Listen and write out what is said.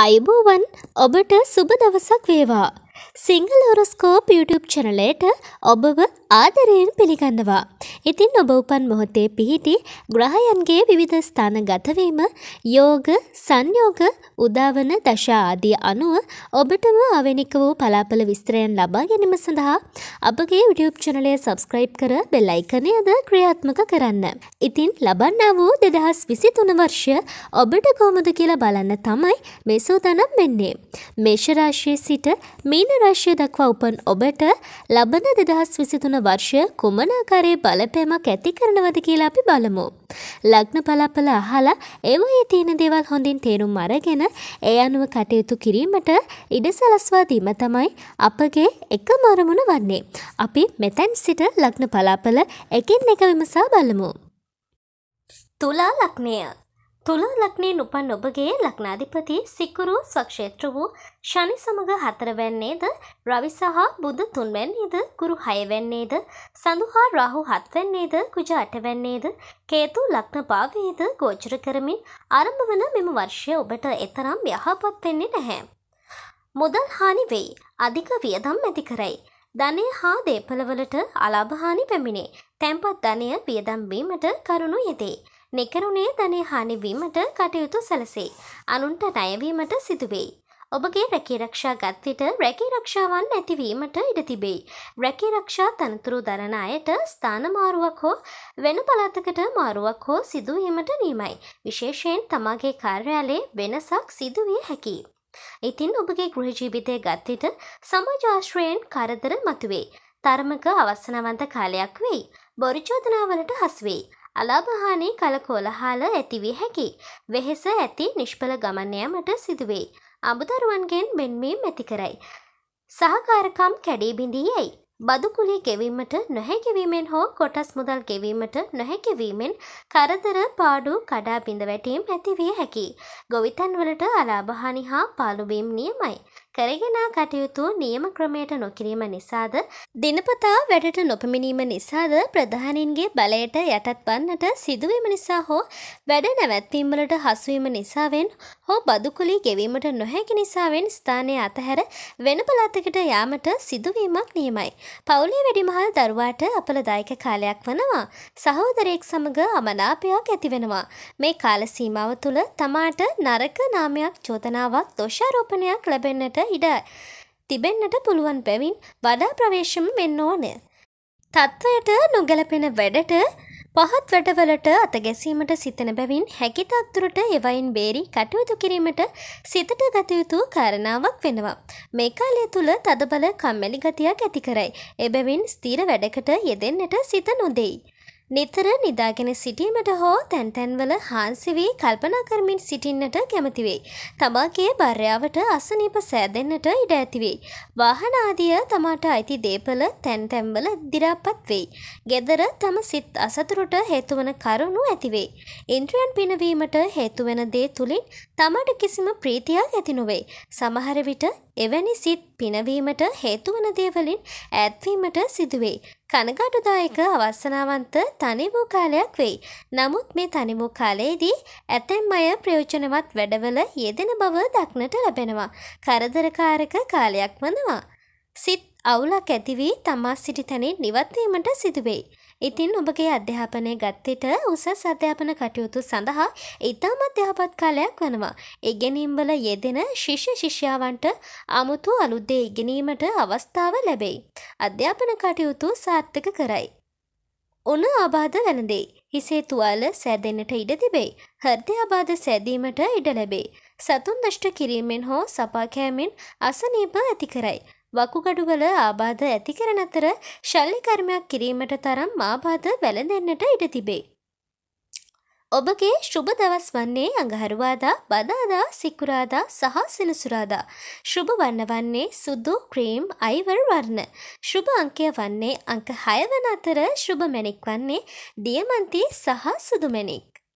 අයිබෝවන් ඔබට සුබ දවසක් වේවා. සිංහල හොරස්කෝප් YouTube චැනලයට ඔබව ආදරයෙන් පිළිගන්නවා. ඉතින් ඔබ උපන් මොහොතේ පිහිටි ග්‍රහයන්ගේ විවිධ ස්ථාන ගතවීම යෝග සංයෝග උදාවන දශා ආදී අනුව ඔබටම ආවෙනික වූ පලාපල විස්තරයන් ලබා ගැනීම සඳහා අපගේ YouTube චැනලය සබස්ක්‍රයිබ් කර බෙල් අයිකනයද ක්‍රියාත්මක කරන්න. ඉතින් ලබන්නා වූ 2023 වර්ෂය ඔබට කොහොමද කියලා බලන්න තමයි මේ සූදානම් වෙන්නේ. මේෂ රාශියේ සිට මීන දින රශ්‍ය දක්වා උපන් ඔබට ලබන දෙදහස් විසිතුන වර්ෂය කුමනාකාරයේ බලපෑමක් ඇති කරනවද කියලා අපි බලමු. ලග්න පලාපල අහලා ඒවයේ තියෙන දේවල් හොඳින් තේරුම් අරගෙන ඒ අනුව කටයුතු කිරීමට ඉඩ සලස්වා දීම තමයි අපගේ එකම අරමුණ වන්නේ. අපි මෙතැන් සිට ලග්න පලාපල එකින් එක විමසා බලමු. තුලා ලග්නය තුලා ලක්නේ නුපන් ඔබගේ ලක්නාධිපති සිකුරු ස්වක්ෂේත්‍ර වූ ශනි සමඟ හතරවැන්නේද රවි සහ බුදු තුන්වැන්නේද ගුරු හයවැන්නේද සඳහා රාහු හත්වැන්නේද කුජ අටවැන්නේද කේතු ලක්න භාවයේද ගෝචර කරමින් අරම්භ වන මෙම වර්ෂය ඔබට එතරම් යහපත් වෙන්නේ නැහැ. මුදල් හානි වෙයි. අධික වියදම් ඇති කරයි. ධනය හා දේපලවලට අලාභහානි පැමිණේ. තැන්පත් ධනය වියදම් වීමට කරුණු යෙදේ. නිකරුණේ ධනය හානිවීමට කටයුතු සැලසේ. අනුන්ට ණයවීමට සිදුවෙයි. ඔබගේ රැකීරක්ෂා ගත් විට රැකීරක්ෂාවන් නැතිවීමට ඉඩ තිබේ. රැකීරක්ෂා තනතුරු දරන අයට ස්ථාන මාරුවක් හෝ වෙන පළාතකට මාරුවක් හෝ සිදුවීමට නීමයි. විශේෂයෙන් තමාගේ කාර්යාලයේ වෙනසක් සිදුවිය හැකියි. ඉතින් ඔබගේ ගෘහ ජීවිතය ගත් විට සමාජාශ්‍රයෙන් කරදර මතුවේ. තර්මක අවසනවන්ත කාලයක් වෙයි. බොරු චෝදනාවලට හසුවෙයි. අලාභහානී කලකෝලහාල ඇතිවිය හැකි. වෙහෙස ඇති නිෂ්පල ගමන්යමට සිදුවේ. අමුදරුවන්ගෙන් බෙන්වීම් ඇති කරයි. සහකාරකම් කැඩී බිඳී යයි. බදුකුලේ ගෙවීමට නොහැකිවීමෙන් හෝ කොටස් මුදල් ගෙවීමට නොහැකිවීමෙන් කරදර පාඩු කඩා බිඳ වැටීම් ඇතිවිය හැකි. ගොවිතන්වලට අලාභහානි හා පාලුබීම් නියමයි. කරගෙන කටයුතු නියම ක්‍රමයට නොකිරීම නිසාද දිනපතා වැඩට නොපමිණීම නිසාද ප්‍රධානින්ගේ බලයට යටත් වන්නට සිදුවීම නිසා හෝ වැඩ නැවැත්වීමලට හසුවීම නිසාවෙන් හෝ බදුකුලි ගෙවීමට නොහැකි නිසාවෙන් ස්ථානය අතහැර වෙන පළාතකට යාමට සිදුවීමක් නියමයි. පවුලේ වැඩිමහල් දරුවාට අපලදායක කාලයක් වනවා. සහෝදරයෙක් සමග අමනාපයක් ඇතිවෙනවා. මේ කාල සීමාව තුළ තමාට නරක නාමයක් චෝදනාවක් දොෂාරෝපණයක් ලැබෙන්නට ඉඩ තිබෙන්නට පුළුවන් පැවින් වඩා ප්‍රවේශම වෙන්න ඕනය. තත්ත්වයට නොගැලපෙන වැඩට පහත් වැඩවලට අතගැසීමට සිතන බැවින් හැකි තත්තුරට එවයින් බේරි කටයුතු කිරීමට සිතට ගතයුතු කාරණාවක් වෙනවා. මේ කාලය තුළ තදබල කම්මැලි ගතියක් ඇති කරයි. එබැවින් ස්ථීර වැඩකට යෙදෙන්නට සිත නොදෙයි. නිතර නිදාගෙන සිටීමට හෝ තැන්තැන්වල හාන්සි වී කල්පනා කරමින් සිටින්නට කැමති වෙයි. තමාගේ බර්යාවට අසනීප සෑදෙන්නට ඉඩ ඇති වෙයි. වාහන ආදිය තමාට අයිති දේපල තැන්තැන්වල දිරාපත් වෙයි. gedara තම සිත් අසතුරට හේතුවන කරුණු ඇති වෙයි. ඉන්ද්‍රයන් පිනවීමට හේතුවෙන දේ තුලින් තමාට කිසිම ප්‍රීතියක් ඇති නොවේ. සමහර විට එවැනි සිත් පිනවීමට හේතුවන දේවලින් ඈත්වීමට සිදුවේ. කනගාටුදායක අවස්සනාවන්ත තනි වූ කාලයක් වෙයි. නමුත් මේ තනි වූ කාලයේදී ඇතැම් අය ප්‍රයෝජනවත් වැඩවල යෙදෙන බව දක්නට ලැබෙනවා. කරදරකාරක කාලයක් වනවා. සිත් අවුලක් ඇති වී තමා සිටි තැනින් නිවත් වීමට සිදුවෙයි. ඉතින් ඔබගේ අධ්‍යාපනය ගත්තිට උසස් අධ්‍යාපන කටයුතු සඳහා ඉතාම අධ්‍යාපත් කාලයක් වනවා. ඉගෙනීම්වල යෙදෙන ශිෂ්‍ය ශිෂ්‍යාවන්ට අමුතු අලුද්දේ ඉගෙනීමට අවස්ථාව ලැබෙයි. අධ්‍යාපන කටයුතු සාර්ථක කරයි. උන අබාධ වැළඳෙයි. හිසේ තුවාල සෑදෙන්නට ඉඩ තිබෙයි. හෘදය අබාධ සෑදීමට ඉඩ ලැබේ. සතුන් දෂ්ට කිරීමෙන් හෝ සපාකෑමෙන් අසනීප ඇති කරයි. වකුගඩුවල ආබාධ ඇති කරන අතර ශල්ලි කර්මයක් කිරීමට තරම් ආබාධ වැළඳෙන්නට ඉඩ තිබේ. ඔබගේ ශුභ දවස් වන්නේ අඟහරුවාදා බදාදා සිකුරාදා සහ සෙනසුරාදා. ශුභ වන්න වන්නේ සුදු ක්‍රීම් අයිවර් වර්ණ. ශුභ අංකය වන්නේ අංක හයවන අතර ශුභ මැණික් වන්නේ දියමන්ති සහ සුදුමැණික්.